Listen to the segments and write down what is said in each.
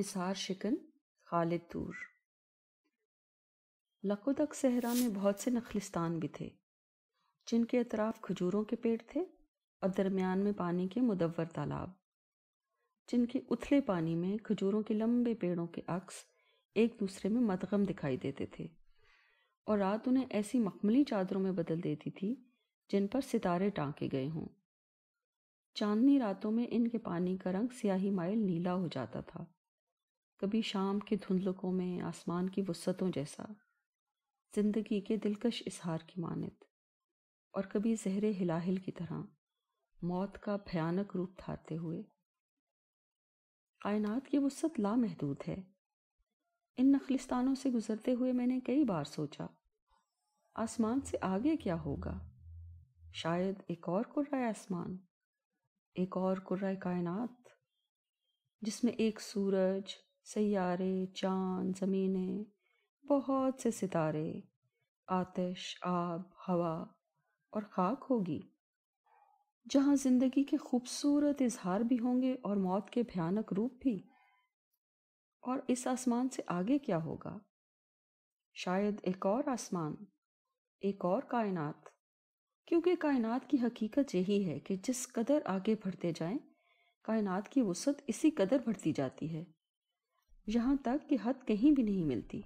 हिसार शिकन खालिद दूर लकोदक सहरा में बहुत से नखलिस्तान भी थे जिनके अतराफ खजूरों के पेड़ थे और दरमियान में पानी के मुदवर तालाब जिनके उथले पानी में खजूरों के लंबे पेड़ों के अक्स एक दूसरे में मदगम दिखाई देते थे और रात उन्हें ऐसी मखमली चादरों में बदल देती थी जिन पर सितारे टाँके गए हों चांदनी रातों में इनके पानी का रंग स्याही माइल नीला हो जाता था कभी शाम के धुंधलकों में आसमान की वसतों जैसा जिंदगी के दिलकश इसहार की मानद और कभी जहरे हिलाहिल की तरह मौत का भयानक रूप थारते हुए कायनात की वसत लामहदूद है इन नखलिस्तानों से गुजरते हुए मैंने कई बार सोचा आसमान से आगे क्या होगा शायद एक और कुर्रा आसमान एक और कुर्रा कायनात जिसमें एक सूरज सैारे चांद ज़मीनें बहुत से सितारे आतिश आब हवा और खाक होगी जहाँ ज़िंदगी के खूबसूरत इजहार भी होंगे और मौत के भयानक रूप भी और इस आसमान से आगे क्या होगा शायद एक और आसमान एक और कायनात क्योंकि कायनात की हकीकत यही है कि जिस कदर आगे बढ़ते जाएं कायनात की वसत इसी कदर बढ़ती जाती है यहाँ तक कि हद कहीं भी नहीं मिलती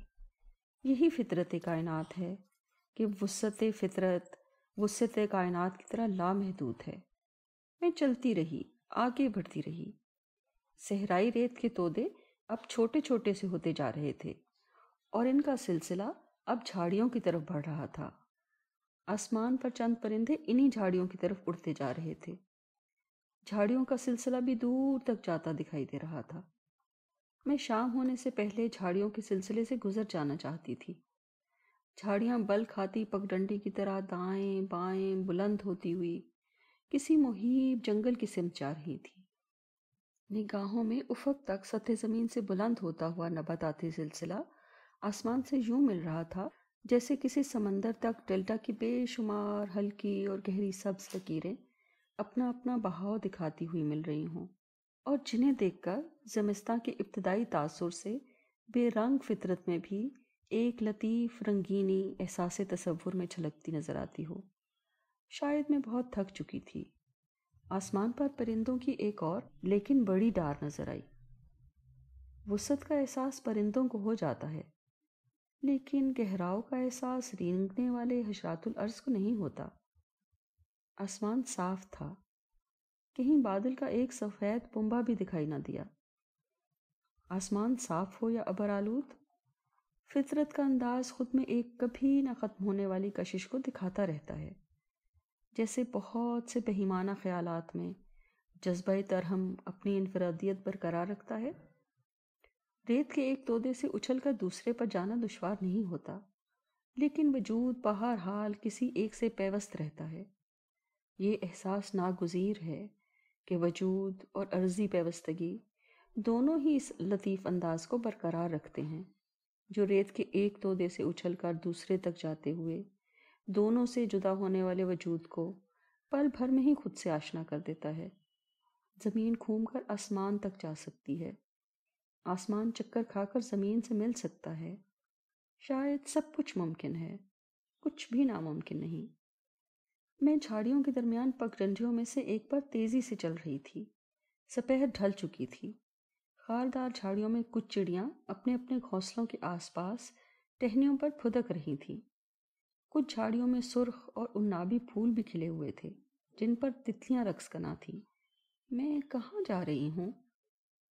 यही फितरत कायनात है कि वसत फितरत वसत कायनात की तरह लामहदूद है मैं चलती रही आगे बढ़ती रही सहराई रेत के तोदे अब छोटे छोटे से होते जा रहे थे और इनका सिलसिला अब झाड़ियों की तरफ बढ़ रहा था आसमान पर चंद परिंदे इन्हीं झाड़ियों की तरफ उड़ते जा रहे थे झाड़ियों का सिलसिला भी दूर तक जाता दिखाई दे रहा था मैं शाम होने से पहले झाड़ियों के सिलसिले से गुजर जाना चाहती थी झाड़ियाँ बल खाती पगडंडी की तरह दाएं बाएं बुलंद होती हुई किसी मुहिब जंगल की सिम जा रही थी निगाहों में उफक तक सतह ज़मीन से बुलंद होता हुआ नबाताती सिलसिला आसमान से यूं मिल रहा था जैसे किसी समंदर तक डेल्टा की बेशुमार हल्की और गहरी सब्ज लकीरें अपना अपना बहाव दिखाती हुई मिल रही हों और जिन्हें देखकर जमिस्ता के इब्तदाई तासुर से बेरंग फितरत में भी एक लतीफ़ रंगीनी एहसास तस्वुर में झलकती नज़र आती हो शायद मैं बहुत थक चुकी थी आसमान पर परिंदों की एक और लेकिन बड़ी डार नज़र आई वसत का एहसास परिंदों को हो जाता है लेकिन गहराव का एहसास रेंगने वाले हजरातुल अर्ज को नहीं होता आसमान साफ था कहीं बादल का एक सफ़ेद पुंबा भी दिखाई ना दिया आसमान साफ हो या अबर आलूद फितरत का अंदाज खुद में एक कभी ना ख़त्म होने वाली कशिश को दिखाता रहता है जैसे बहुत से बहिमाना ख्याल में जज्बा तरहम अपनी इनफरादियत बरकरार रखता है रेत के एक तोदे से उछल कर दूसरे पर जाना दुशवार नहीं होता लेकिन वजूद बहर हाल किसी एक से पेवस्त रहता है ये एहसास नागुजीर है कि वजूद और अर्जी पेवस्तगी दोनों ही इस लतीफ़ अंदाज को बरकरार रखते हैं जो रेत के एक तोदे से उछलकर दूसरे तक जाते हुए दोनों से जुदा होने वाले वजूद को पल भर में ही खुद से आशना कर देता है ज़मीन घूम कर आसमान तक जा सकती है आसमान चक्कर खाकर ज़मीन से मिल सकता है शायद सब कुछ मुमकिन है कुछ भी नामुमकिन नहीं मैं झाड़ियों के दरमियान पगडंडियों में से एक पर तेजी से चल रही थी सपहर ढल चुकी थी खारदार झाड़ियों में कुछ चिड़ियां अपने अपने घोंसलों के आसपास टहनियों पर फुदक रही थीं कुछ झाड़ियों में सुर्ख और उन्नाबी फूल भी खिले हुए थे जिन पर तितलियां रक्स कना थी मैं कहाँ जा रही हूँ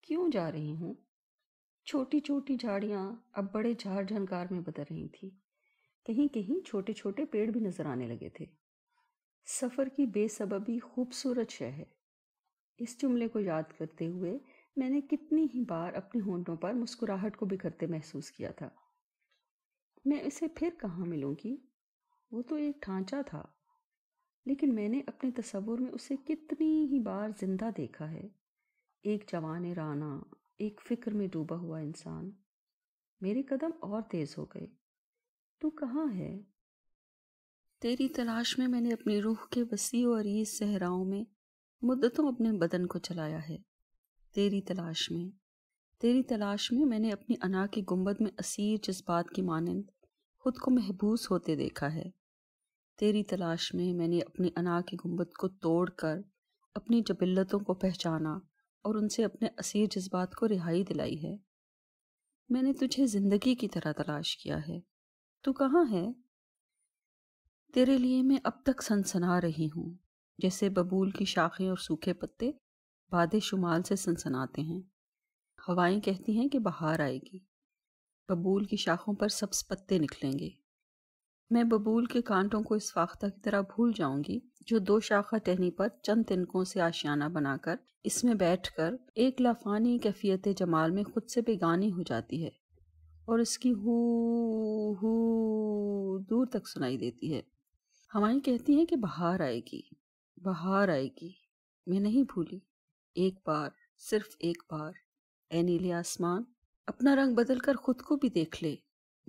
क्यों जा रही हूँ छोटी छोटी झाड़ियाँ अब बड़े झाड़ झनकार में बदल रही थी कहीं कहीं छोटे छोटे पेड़ भी नजर आने लगे थे सफ़र की बेसबबी खूबसूरत शहर इस जुमले को याद करते हुए मैंने कितनी ही बार अपने होंठों पर मुस्कुराहट को बिखरते महसूस किया था मैं इसे फिर कहाँ मिलूंगी वो तो एक ढांचा था लेकिन मैंने अपने तस्वुर में उसे कितनी ही बार जिंदा देखा है एक जवान राना एक फिक्र में डूबा हुआ इंसान मेरे कदम और तेज हो गए तू कहाँ है तेरी तलाश में मैंने अपनी रूह के वसी और ये सहराओं में मुद्दतों अपने बदन को चलाया है तेरी तलाश में तेरी तलाश में मैंने अपनी अना की गुंबद में असीर जज्बात की मानंद खुद को महबूस होते देखा है तेरी तलाश में मैंने अपनी अना की गुंबद को तोड़कर अपनी जबिल्लतों को पहचाना और उनसे अपने असीर जज्बात को रिहाई दिलाई है मैंने तुझे ज़िंदगी की तरह तलाश किया है तू कहाँ है तेरे लिए मैं अब तक सनसना रही हूँ जैसे बबूल की शाखें और सूखे पत्ते बाद शुमाल से सनसनाते हैं हवाएं कहती हैं कि बहार आएगी बबूल की शाखों पर सब्स पत्ते निकलेंगे मैं बबूल के कांटों को इस फाख्ता की तरह भूल जाऊंगी जो दो शाखा टहनी पर चंद तिनकों से आशियाना बनाकर इसमें बैठकर एक लाफानी कैफियत जमाल में खुद से बेगानी हो जाती है और इसकी हू हु दूर तक सुनाई देती है हवाएं कहती हैं कि बाहर आएगी बाहर आएगी मैं नहीं भूली एक बार सिर्फ एक बार ए नीले आसमान अपना रंग बदल कर खुद को भी देख ले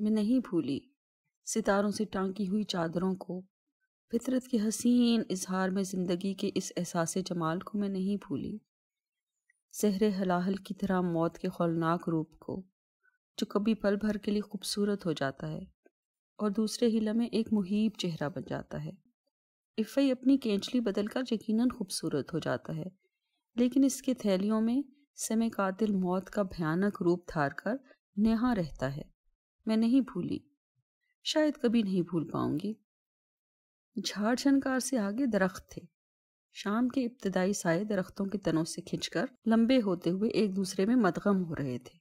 मैं नहीं भूली सितारों से टांगी हुई चादरों को फितरत के हसीन इजहार में ज़िंदगी के इस एहसास जमाल को मैं नहीं भूली सहरे हलाहल की तरह मौत के खौलनाक रूप को जो कभी पल भर के लिए खूबसूरत हो जाता है और दूसरे ही लम्हे एक मुहिब चेहरा बन जाता है इफ़ई अपनी केंचली बदलकर यकीनन खूबसूरत हो जाता है लेकिन इसके थैलियों में समय कातिल मौत का भयानक रूप धार कर नेहा रहता है मैं नहीं भूली शायद कभी नहीं भूल पाऊंगी झाड़ छनकार से आगे दरख्त थे शाम के इब्तदाई साए दरख्तों के तनों से खिंचकर लंबे होते हुए एक दूसरे में मदगम हो रहे थे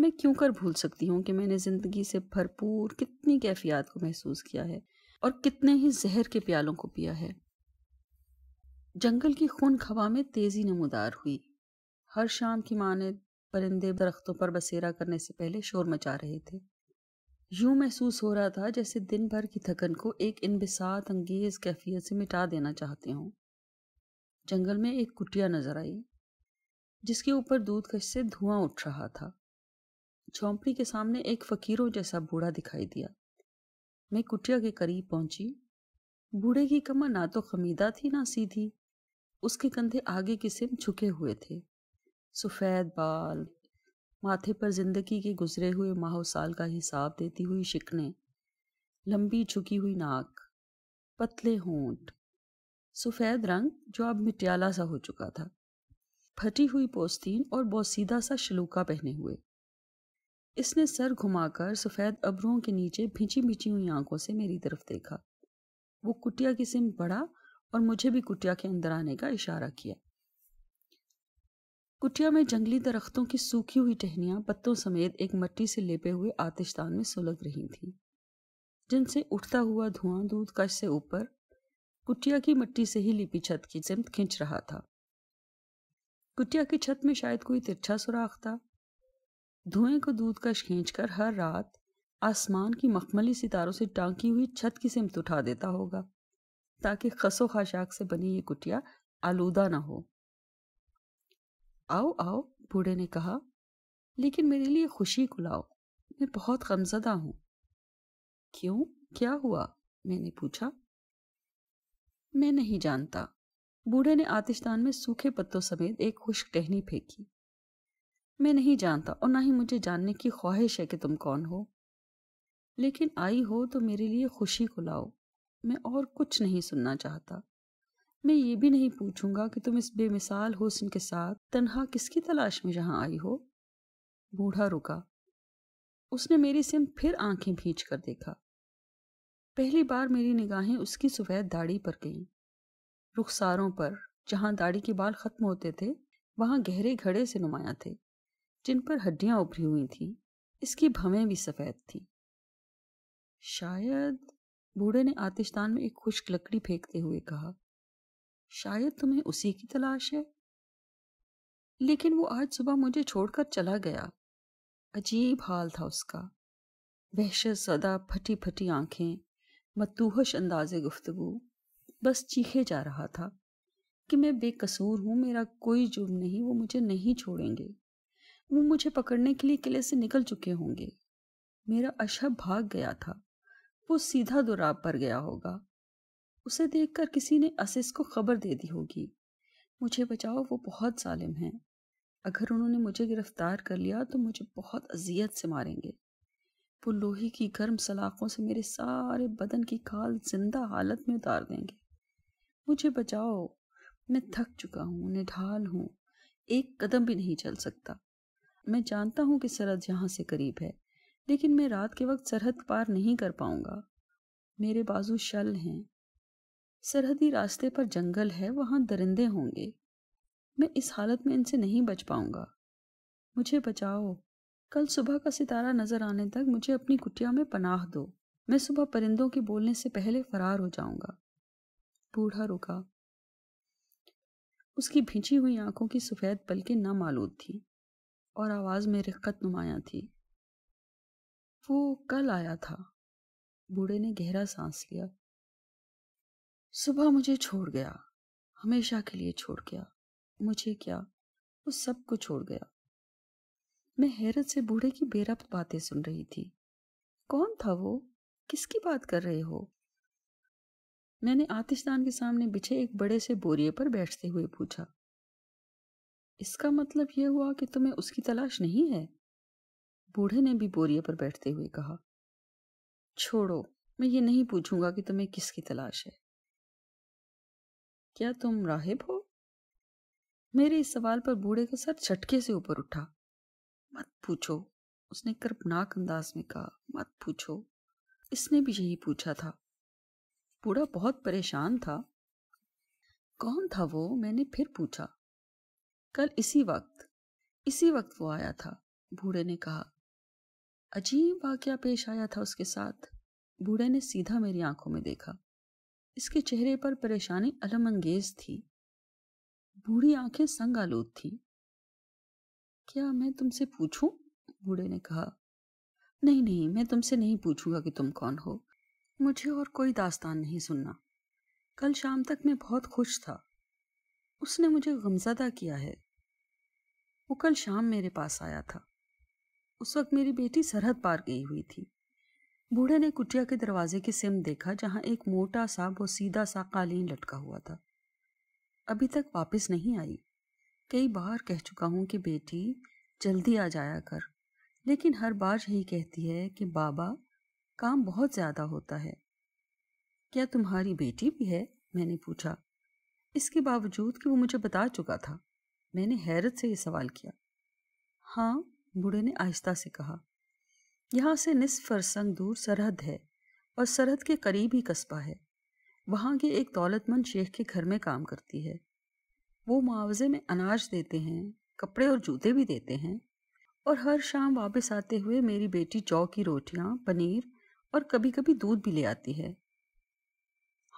मैं क्यों कर भूल सकती हूँ कि मैंने ज़िंदगी से भरपूर कितनी कैफियत को महसूस किया है और कितने ही जहर के प्यालों को पिया है जंगल की खून खवा में तेज़ी नमोदार हुई हर शाम की माने परिंदे दरख्तों पर बसेरा करने से पहले शोर मचा रहे थे यूं महसूस हो रहा था जैसे दिन भर की थकन को एक इनबिसात अंगेज कैफियत से मिटा देना चाहते हों जंगल में एक कुटिया नजर आई जिसके ऊपर दूध कश से धुआं उठ रहा था झोंपड़ी के सामने एक फकीरों जैसा बूढ़ा दिखाई दिया मैं कुटिया के करीब पहुंची बूढ़े की कमर ना तो खमीदा थी ना सीधी उसके कंधे आगे की सिम झुके हुए थे सफ़ेद बाल माथे पर जिंदगी के गुजरे हुए माहो साल का हिसाब देती हुई शिकने लंबी झुकी हुई नाक पतले होंठ सफ़ेद रंग जो अब मिट्याला सा हो चुका था फटी हुई पोस्तीन और सीधा सा शलूका पहने हुए इसने सर घुमाकर सफ़ेद अबरों के नीचे भिंची भिंची हुई आंखों से मेरी तरफ देखा वो कुटिया की सिम बढ़ा और मुझे भी कुटिया के अंदर आने का इशारा किया कुटिया में जंगली दरख्तों की सूखी हुई टहनियाँ पत्तों समेत एक मट्टी से लेपे हुए आतिशदान में सुलग रही थीं जिनसे उठता हुआ धुआं दूध कश से ऊपर कुटिया की मट्टी से ही लिपी छत की सिमत खींच रहा था कुटिया की छत में शायद कोई तिरछा सुराख था धुएं को दूध का खींचकर हर रात आसमान की मखमली सितारों से टांकी हुई छत की सिमत उठा देता होगा ताकि खसो खाशाक से बनी ये कुटिया आलूदा ना हो आओ आओ बूढ़े ने कहा लेकिन मेरे लिए खुशी को लाओ मैं बहुत गमजदा हूं क्यों क्या हुआ मैंने पूछा मैं नहीं जानता बूढ़े ने आतिशदान में सूखे पत्तों समेत एक खुश टहनी फेंकी मैं नहीं जानता और ना ही मुझे जानने की ख्वाहिश है कि तुम कौन हो लेकिन आई हो तो मेरे लिए खुशी को लाओ मैं और कुछ नहीं सुनना चाहता मैं ये भी नहीं पूछूंगा कि तुम इस बेमिसाल हुसन के साथ तनहा किसकी तलाश में जहाँ आई हो बूढ़ा रुका उसने मेरी सिम फिर आंखें भींच कर देखा पहली बार मेरी निगाहें उसकी सफ़ेद दाढ़ी पर गईं रुखसारों पर जहाँ दाढ़ी के बाल ख़त्म होते थे वहाँ गहरे घड़े से नुमाया थे जिन पर हड्डियां उभरी हुई थी इसकी भवें भी सफ़ेद थी शायद बूढ़े ने आतिशदान में एक खुश्क लकड़ी फेंकते हुए कहा शायद तुम्हें उसी की तलाश है लेकिन वो आज सुबह मुझे छोड़कर चला गया अजीब हाल था उसका वहशत सदा फटी फटी आंखें मतूहश अंदाज गुफ्तगु बस चीखे जा रहा था कि मैं बेकसूर हूं मेरा कोई जुर्म नहीं वो मुझे नहीं छोड़ेंगे वो मुझे पकड़ने के लिए किले से निकल चुके होंगे मेरा अशब अच्छा भाग गया था वो सीधा दुराब पर गया होगा उसे देखकर किसी ने असिस को खबर दे दी होगी मुझे बचाओ वो बहुत जालिम हैं अगर उन्होंने मुझे गिरफ्तार कर लिया तो मुझे बहुत अजियत से मारेंगे वो लोहे की गर्म सलाखों से मेरे सारे बदन की खाल जिंदा हालत में उतार देंगे मुझे बचाओ मैं थक चुका हूँ निढाल हूँ एक कदम भी नहीं चल सकता मैं जानता हूँ कि सरहद यहाँ से करीब है लेकिन मैं रात के वक्त सरहद पार नहीं कर पाऊंगा मेरे बाजू शल हैं सरहदी रास्ते पर जंगल है वहाँ दरिंदे होंगे मैं इस हालत में इनसे नहीं बच पाऊंगा मुझे बचाओ कल सुबह का सितारा नजर आने तक मुझे अपनी कुटिया में पनाह दो मैं सुबह परिंदों के बोलने से पहले फरार हो जाऊंगा बूढ़ा रुका उसकी भिंची हुई आंखों की सफेद पलकें ना मालूद थी और आवाज़ में रिक्कत नुमाया थी वो कल आया था बूढ़े ने गहरा सांस लिया सुबह मुझे छोड़ गया हमेशा के लिए छोड़ गया मुझे क्या वो सब कुछ छोड़ गया मैं हैरत से बूढ़े की बेरब बातें सुन रही थी कौन था वो किसकी बात कर रहे हो मैंने आतिशदान के सामने बिछे एक बड़े से बोरिए पर बैठते हुए पूछा इसका मतलब यह हुआ कि तुम्हें उसकी तलाश नहीं है बूढ़े ने भी बोरिया पर बैठते हुए कहा छोड़ो मैं ये नहीं पूछूंगा कि तुम्हें किसकी तलाश है क्या तुम राहिब हो मेरे इस सवाल पर बूढ़े का सर झटके से ऊपर उठा मत पूछो उसने कृपनाक अंदाज में कहा मत पूछो इसने भी यही पूछा था बूढ़ा बहुत परेशान था कौन था वो मैंने फिर पूछा कल इसी वक्त इसी वक्त वो आया था बूढ़े ने कहा अजीब वाक्य पेश आया था उसके साथ बूढ़े ने सीधा मेरी आंखों में देखा इसके चेहरे पर परेशानी अलमंगेज थी बूढ़ी आंखें संग आलोद थी क्या मैं तुमसे पूछूं? बूढ़े ने कहा नहीं नहीं मैं तुमसे नहीं पूछूंगा कि तुम कौन हो मुझे और कोई दास्तान नहीं सुनना कल शाम तक मैं बहुत खुश था उसने मुझे गमजदा किया है वो कल शाम मेरे पास आया था उस वक्त मेरी बेटी सरहद पार गई हुई थी बूढ़े ने कुटिया के दरवाजे की सिम देखा जहाँ एक मोटा सा वो सीधा सा कालीन लटका हुआ था अभी तक वापस नहीं आई कई बार कह चुका हूँ कि बेटी जल्दी आ जाया कर लेकिन हर बार यही कहती है कि बाबा काम बहुत ज़्यादा होता है क्या तुम्हारी बेटी भी है मैंने पूछा इसके बावजूद कि वो मुझे बता चुका था मैंने हैरत से ये सवाल किया हाँ बूढ़े ने आहिस्ता से कहा यहाँ से निसफ फरसंग दूर सरहद है और सरहद के करीब ही कस्बा है वहाँ की एक दौलतमंद शेख के घर में काम करती है वो मुआवजे में अनाज देते हैं कपड़े और जूते भी देते हैं और हर शाम वापस आते हुए मेरी बेटी जौ की रोटियाँ पनीर और कभी कभी दूध भी ले आती है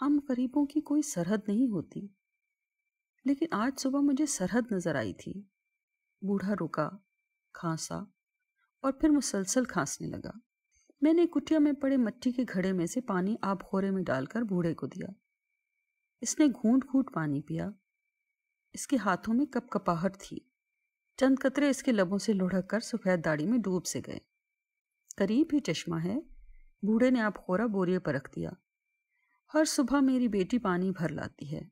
हम गरीबों की कोई सरहद नहीं होती लेकिन आज सुबह मुझे सरहद नजर आई थी बूढ़ा रुका खांसा और फिर मुसलसल खांसने लगा मैंने कुटिया में पड़े मट्टी के घड़े में से पानी आप खोरे में डालकर बूढ़े को दिया इसने घूट घूट पानी पिया इसके हाथों में कपकपाहट थी चंद कतरे इसके लबों से लुढ़क कर सफेद दाढ़ी में डूब से गए करीब ही चश्मा है बूढ़े ने आप खोरा बोरिए पर रख दिया हर सुबह मेरी बेटी पानी भर लाती है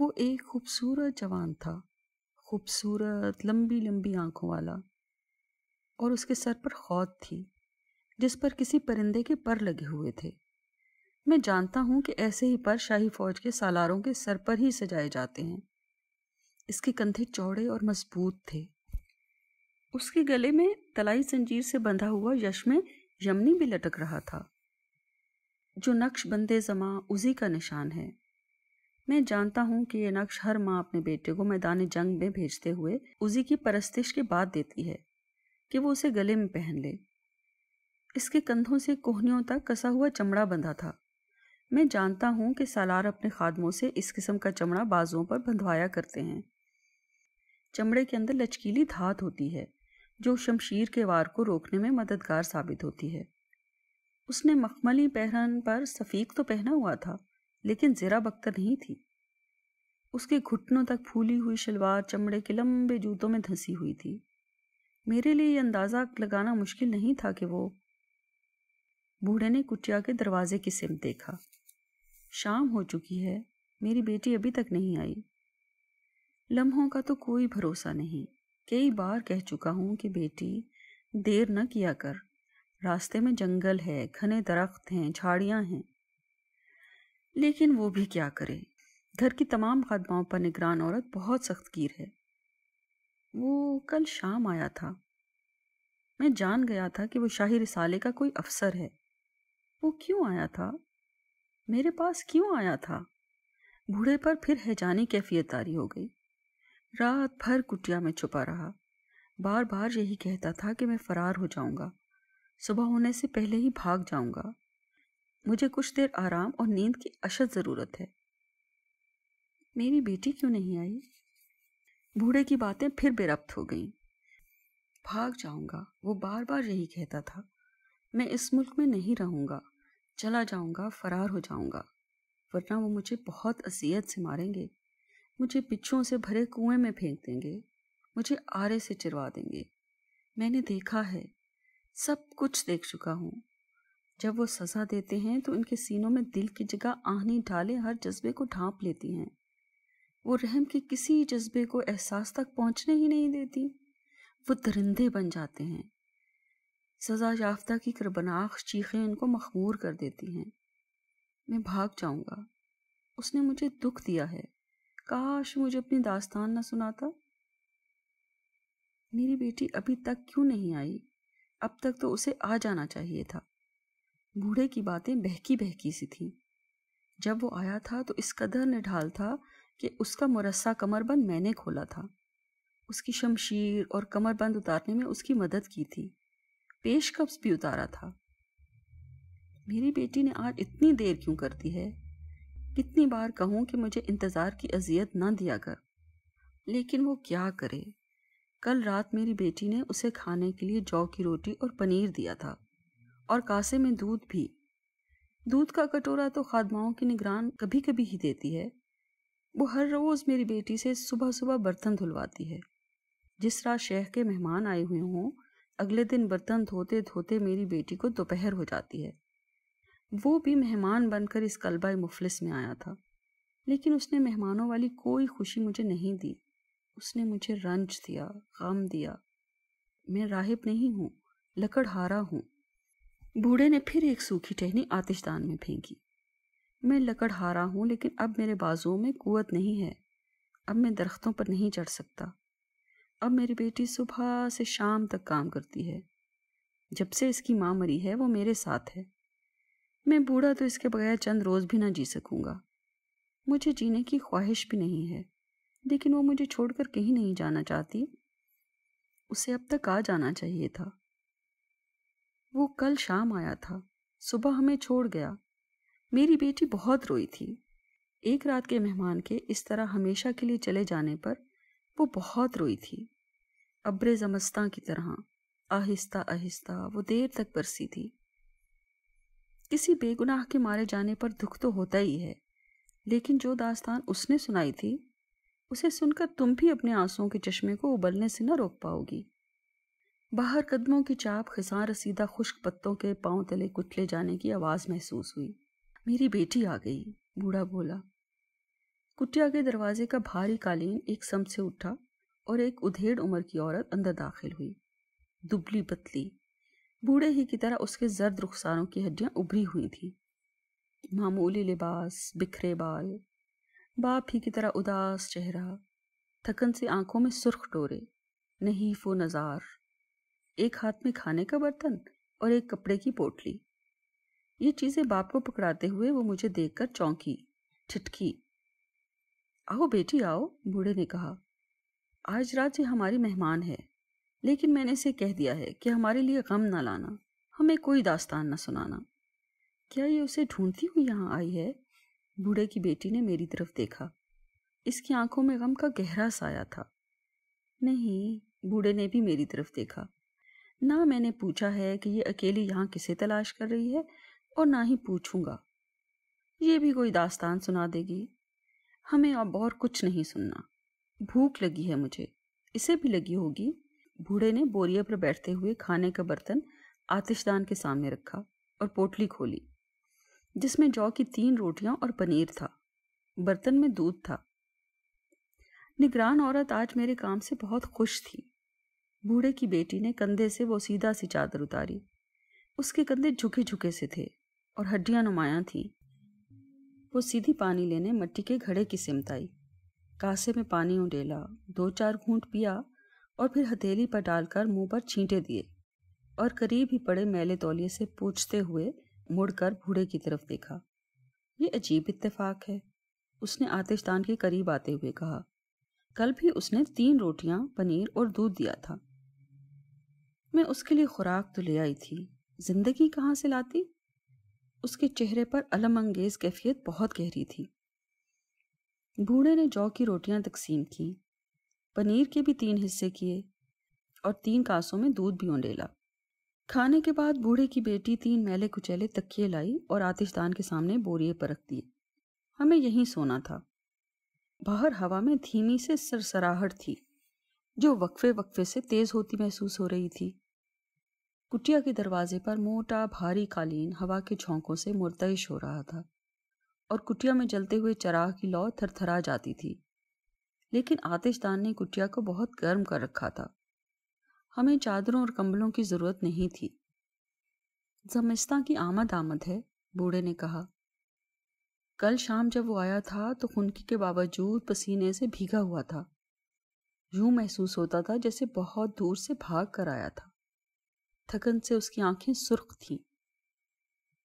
वो एक खूबसूरत जवान था खूबसूरत लंबी लंबी आंखों वाला और उसके सर पर खौद थी जिस पर किसी परिंदे के पर लगे हुए थे मैं जानता हूँ कि ऐसे ही पर शाही फौज के सालारों के सर पर ही सजाए जाते हैं इसके कंधे चौड़े और मजबूत थे उसके गले में तलाई जंजीर से बंधा हुआ यश में यमनी भी लटक रहा था जो नक्श बंदे जमा उसी का निशान है मैं जानता हूँ कि ये नक्श हर माँ अपने बेटे को मैदान जंग में भेजते हुए उसी की परस्तिश के बाद देती है कि वो उसे गले में पहन ले इसके कंधों से कोहनियों तक कसा हुआ चमड़ा बंधा था मैं जानता हूँ कि सालार अपने खादमों से इस किस्म का चमड़ा बाजुओं पर बंधवाया करते हैं चमड़े के अंदर लचकीली धात होती है जो शमशीर के वार को रोकने में मददगार साबित होती है उसने मखमली पहन पर सफ़ीक तो पहना हुआ था लेकिन जरा बख्तर नहीं थी उसके घुटनों तक फूली हुई शलवार चमड़े के लंबे जूतों में धंसी हुई थी मेरे लिए यह अंदाज़ा लगाना मुश्किल नहीं था कि वो बूढ़े ने कुटिया के दरवाजे की सिम देखा शाम हो चुकी है मेरी बेटी अभी तक नहीं आई लम्हों का तो कोई भरोसा नहीं कई बार कह चुका हूँ कि बेटी देर न किया कर रास्ते में जंगल है घने दरख्त हैं झाड़ियाँ हैं लेकिन वो भी क्या करे घर की तमाम खदमाओं पर निगरान औरत बहुत सख्तगीर है वो कल शाम आया था मैं जान गया था कि वो शाही रिसाले का कोई अफसर है वो क्यों आया था मेरे पास क्यों आया था बूढ़े पर फिर हैजानी कैफियत तारी हो गई रात भर कुटिया में छुपा रहा बार बार यही कहता था कि मैं फरार हो जाऊंगा सुबह होने से पहले ही भाग जाऊंगा मुझे कुछ देर आराम और नींद की अशद ज़रूरत है मेरी बेटी क्यों नहीं आई बूढ़े की बातें फिर बेरब्त हो गईं भाग जाऊंगा वो बार बार यही कहता था मैं इस मुल्क में नहीं रहूंगा चला जाऊंगा फरार हो जाऊंगा वरना वो मुझे बहुत असीयत से मारेंगे मुझे बिच्छुओं से भरे कुएं में फेंक देंगे मुझे आरे से चिरवा देंगे मैंने देखा है सब कुछ देख चुका हूँ जब वो सज़ा देते हैं तो उनके सीनों में दिल की जगह आहनी ढाले हर जज्बे को ढांप लेती हैं वो रहम के किसी जज्बे को एहसास तक पहुंचने ही नहीं देती वो दरिंदे बन जाते हैं सज़ा याफ्ता की करबनाख चीखें उनको मखमूर कर देती हैं मैं भाग जाऊंगा उसने मुझे दुख दिया है काश मुझे अपनी दास्तान न सुनाता मेरी बेटी अभी तक क्यों नहीं आई अब तक तो उसे आ जाना चाहिए था बूढ़े की बातें बहकी बहकी सी थीं जब वो आया था तो इस कदर निढाल था कि उसका मुरस्सा कमरबंद मैंने खोला था उसकी शमशीर और कमरबंद उतारने में उसकी मदद की थी पेश कब्स भी उतारा था मेरी बेटी ने आज इतनी देर क्यों कर दी है कितनी बार कहूँ कि मुझे इंतज़ार की अजियत ना दिया कर लेकिन वो क्या करे कल रात मेरी बेटी ने उसे खाने के लिए जौ की रोटी और पनीर दिया था और कासे में दूध भी दूध का कटोरा तो खादमाओं की निगरान कभी कभी ही देती है वो हर रोज़ मेरी बेटी से सुबह सुबह बर्तन धुलवाती है जिस रात शेख के मेहमान आए हुए हों अगले दिन बर्तन धोते धोते मेरी बेटी को दोपहर हो जाती है वो भी मेहमान बनकर इस कलबा मुफलिस में आया था लेकिन उसने मेहमानों वाली कोई खुशी मुझे नहीं दी उसने मुझे रंज दिया गम दिया मैं राहिब नहीं हूँ लकड़हारा हूँ बूढ़े ने फिर एक सूखी टहनी आतिशदान में फेंकी मैं लकड़ हारा हूँ लेकिन अब मेरे बाजुओं में कुत नहीं है अब मैं दरख्तों पर नहीं चढ़ सकता अब मेरी बेटी सुबह से शाम तक काम करती है जब से इसकी माँ मरी है वो मेरे साथ है मैं बूढ़ा तो इसके बगैर चंद रोज़ भी ना जी सकूँगा मुझे जीने की ख्वाहिश भी नहीं है लेकिन वो मुझे छोड़कर कहीं नहीं जाना चाहती उसे अब तक आ जाना चाहिए था वो कल शाम आया था सुबह हमें छोड़ गया मेरी बेटी बहुत रोई थी एक रात के मेहमान के इस तरह हमेशा के लिए चले जाने पर वो बहुत रोई थी अब्रे जमस्ता की तरह आहिस्ता आहिस्ता वो देर तक बरसी थी किसी बेगुनाह के मारे जाने पर दुख तो होता ही है लेकिन जो दास्तान उसने सुनाई थी उसे सुनकर तुम भी अपने आंसुओं के चश्मे को उबलने से न रोक पाओगी बाहर कदमों की चाप खिसां रसीदा खुश्क पत्तों के पांव तले कुटले जाने की आवाज महसूस हुई मेरी बेटी आ गई बूढ़ा बोला कुटिया के दरवाजे का भारी कालीन एक सम से उठा और एक उधेड़ उम्र की औरत अंदर दाखिल हुई दुबली पतली बूढ़े ही की तरह उसके जर्द रुखसारों की हड्डियां उभरी हुई थी मामूली लिबास बिखरे बाल बाप ही की तरह उदास चेहरा थकन से आंखों में सुर्ख डोरे नहीफ व नज़ार एक हाथ में खाने का बर्तन और एक कपड़े की पोटली ये चीजें बाप को पकड़ाते हुए वो मुझे देखकर चौंकी ठिठकी आओ बेटी आओ बूढ़े ने कहा आज रात ये हमारी मेहमान है लेकिन मैंने इसे कह दिया है कि हमारे लिए गम ना लाना हमें कोई दास्तान ना सुनाना क्या ये उसे ढूंढती हुई यहाँ आई है बूढ़े की बेटी ने मेरी तरफ देखा इसकी आंखों में गम का गहरा साया था नहीं बूढ़े ने भी मेरी तरफ देखा ना मैंने पूछा है कि ये अकेली यहाँ किसे तलाश कर रही है और ना ही पूछूंगा ये भी कोई दास्तान सुना देगी हमें अब और कुछ नहीं सुनना भूख लगी है मुझे इसे भी लगी होगी बूढ़े ने बोरिया पर बैठते हुए खाने का बर्तन आतिशदान के सामने रखा और पोटली खोली जिसमें जौ की तीन रोटियां और पनीर था बर्तन में दूध था निगरान औरत आज मेरे काम से बहुत खुश थी बूढ़े की बेटी ने कंधे से वो सीधा सी चादर उतारी उसके कंधे झुके झुके से थे और हड्डियां नुमायाँ थीं वो सीधी पानी लेने मट्टी के घड़े की सिमत आई कासे में पानी उडेला दो चार घूंट पिया और फिर हथेली पर डालकर मुंह पर छींटे दिए और करीब ही पड़े मैले तौलिए से पूछते हुए मुड़कर बूढ़े की तरफ देखा ये अजीब इत्तेफाक है उसने आतिशदान के करीब आते हुए कहा कल भी उसने तीन रोटियां पनीर और दूध दिया था मैं उसके लिए खुराक तो ले आई थी जिंदगी कहाँ से लाती उसके चेहरे पर अलम अंगेज कैफियत बहुत गहरी थी बूढ़े ने जौ की रोटियां तकसीम की पनीर के भी तीन हिस्से किए और तीन कासों में दूध भी ओंडेला खाने के बाद बूढ़े की बेटी तीन मैले कुचैले तकिए लाई और आतिशदान के सामने बोरिए पर रख दिए हमें यहीं सोना था बाहर हवा में धीमी से सरसराहट थी जो वक्फे वक्फे से तेज होती महसूस हो रही थी कुटिया के दरवाजे पर मोटा भारी कालीन हवा के झोंकों से मुर्तश हो रहा था और कुटिया में जलते हुए चराह की लौ थरथरा जाती थी लेकिन आतिशदान ने कुटिया को बहुत गर्म कर रखा था हमें चादरों और कंबलों की जरूरत नहीं थी जमिश्ता की आमद आमद है बूढ़े ने कहा कल शाम जब वो आया था तो खुनकी के बावजूद पसीने से भीगा हुआ था यूं महसूस होता था जैसे बहुत दूर से भाग कर आया था थकन से उसकी आंखें सुर्ख थीं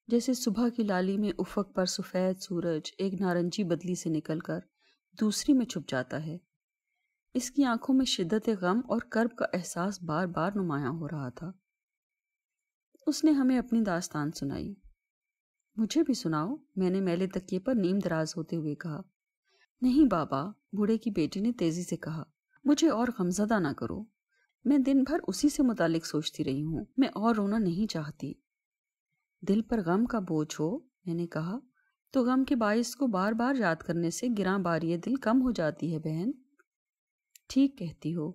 जैसे सुबह की लाली में उफक पर सफ़ेद सूरज एक नारंगी बदली से निकलकर दूसरी में छुप जाता है इसकी आंखों में शिद्दत गम और कर्ब का एहसास बार बार नुमाया हो रहा था उसने हमें अपनी दास्तान सुनाई मुझे भी सुनाओ मैंने मेले तकिए पर नीम दराज होते हुए कहा नहीं बाबा बूढ़े की बेटी ने तेजी से कहा मुझे और गमजदा ना करो मैं दिन भर उसी से मुतालिक सोचती रही हूँ मैं और रोना नहीं चाहती दिल पर गम का बोझ हो मैंने कहा तो गम के बायस को बार बार याद करने से गिरा बार ये दिल कम हो जाती है बहन ठीक कहती हो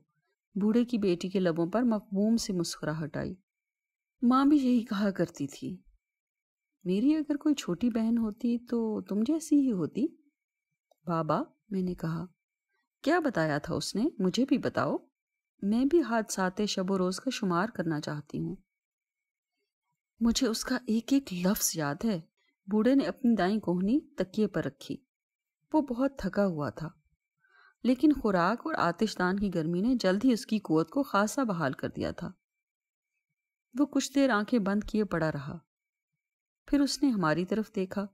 बूढ़े की बेटी के लबों पर मकबूम से मुस्कुराहट आई माँ भी यही कहा करती थी मेरी अगर कोई छोटी बहन होती तो तुम जैसी ही होती बाबा मैंने कहा क्या बताया था उसने मुझे भी बताओ मैं भी हादसाते शब रोज़ का शुमार करना चाहती हूँ मुझे उसका एक एक लफ्ज याद है बूढ़े ने अपनी दाई कोहनी तकिए पर रखी वो बहुत थका हुआ था लेकिन खुराक और आतिशदान की गर्मी ने जल्द ही उसकी कुत को खासा बहाल कर दिया था वो कुछ देर आंखें बंद किए पड़ा रहा फिर उसने हमारी तरफ देखा